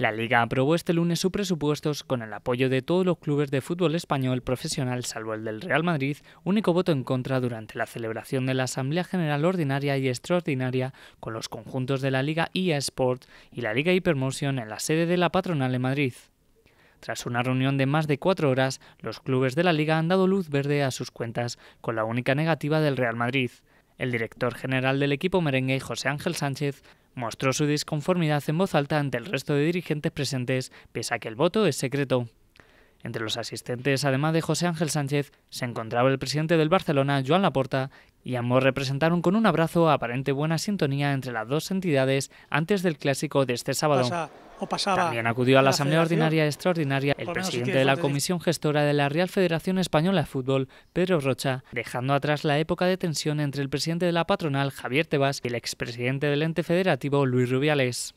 La liga aprobó este lunes sus presupuestos con el apoyo de todos los clubes de fútbol español profesional salvo el del Real Madrid, único voto en contra durante la celebración de la Asamblea General Ordinaria y Extraordinaria con los conjuntos de la Liga IA Sport y la Liga Hypermotion en la sede de la Patronal en Madrid. Tras una reunión de más de cuatro horas, los clubes de la liga han dado luz verde a sus cuentas, con la única negativa del Real Madrid. El director general del equipo merengue, José Ángel Sánchez, mostró su disconformidad en voz alta ante el resto de dirigentes presentes, pese a que el voto es secreto. Entre los asistentes, además de José Ángel Sánchez, se encontraba el presidente del Barcelona, Joan Laporta, y ambos representaron con un abrazo aparente buena sintonía entre las dos entidades antes del clásico de este sábado. También acudió a la, Asamblea Ordinaria Extraordinaria el presidente de la Comisión Gestora de la Real Federación Española de Fútbol, Pedro Rocha, dejando atrás la época de tensión entre el presidente de la patronal, Javier Tebas, y el expresidente del ente federativo, Luis Rubiales.